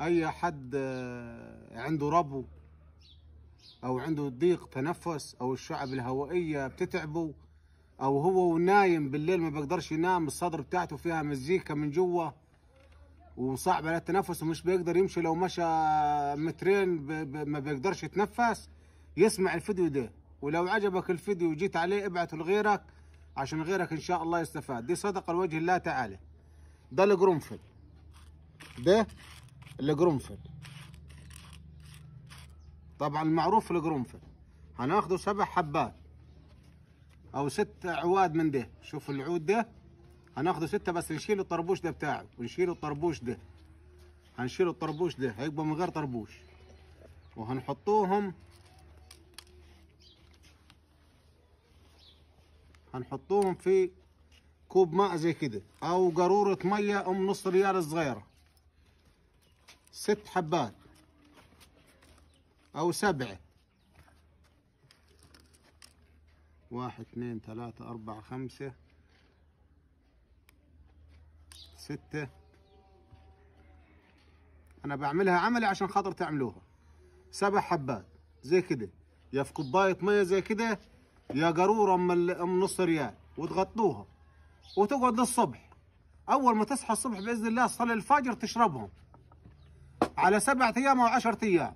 اي حد آه، عنده ربو او عنده ضيق تنفس او الشعب الهوائيه بتتعبه او هو ونايم بالليل ما بيقدرش ينام الصدر بتاعته فيها مزيكا من جوا وصعب على التنفس ومش بيقدر يمشي لو مشى مترين ما بيقدرش يتنفس يسمع الفيديو ده ولو عجبك الفيديو وجيت عليه ابعته لغيرك عشان غيرك ان شاء الله يستفاد دي صدقه لوجه الله تعالى ده القرنفل ده القرنفل طبعا المعروف القرنفل هناخده سبع حبات او ست عواد من ده شوف العود ده هناخده ستة بس نشيل الطربوش ده بتاعه ونشيل الطربوش ده هنشيل الطربوش ده هيبقى من غير طربوش وهنحطوهم هنحطوهم في كوب ماء زي كده او قارورة مية ام نص ريال صغيره ست حبات أو سبعة واحد اثنين ثلاثة أربعة خمسة ستة أنا بعملها عملي عشان خاطر تعملوها سبع حبات زي كده يا في كوباية مية زي كده يا قارورة أم نص ريال وتغطوها وتقعد للصبح أول ما تصحى الصبح بإذن الله تصلي الفجر تشربهم على سبعة ايام او عشرة ايام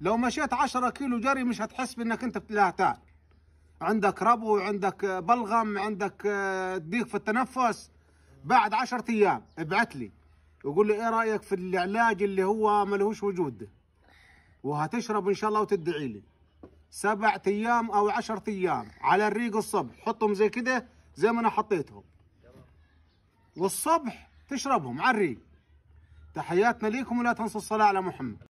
لو مشيت عشرة كيلو جري مش هتحس بانك انت بتلهتان عندك ربو عندك بلغم عندك ضيق آه، في التنفس بعد عشرة ايام ابعت لي وقول لي ايه رايك في العلاج اللي هو ملهوش وجود وهتشرب ان شاء الله وتدعي لي سبعة ايام او عشرة ايام على الريق الصبح حطهم زي كده زي ما انا حطيتهم والصبح تشربهم على الريق تحياتنا لكم ولا تنسوا الصلاة على محمد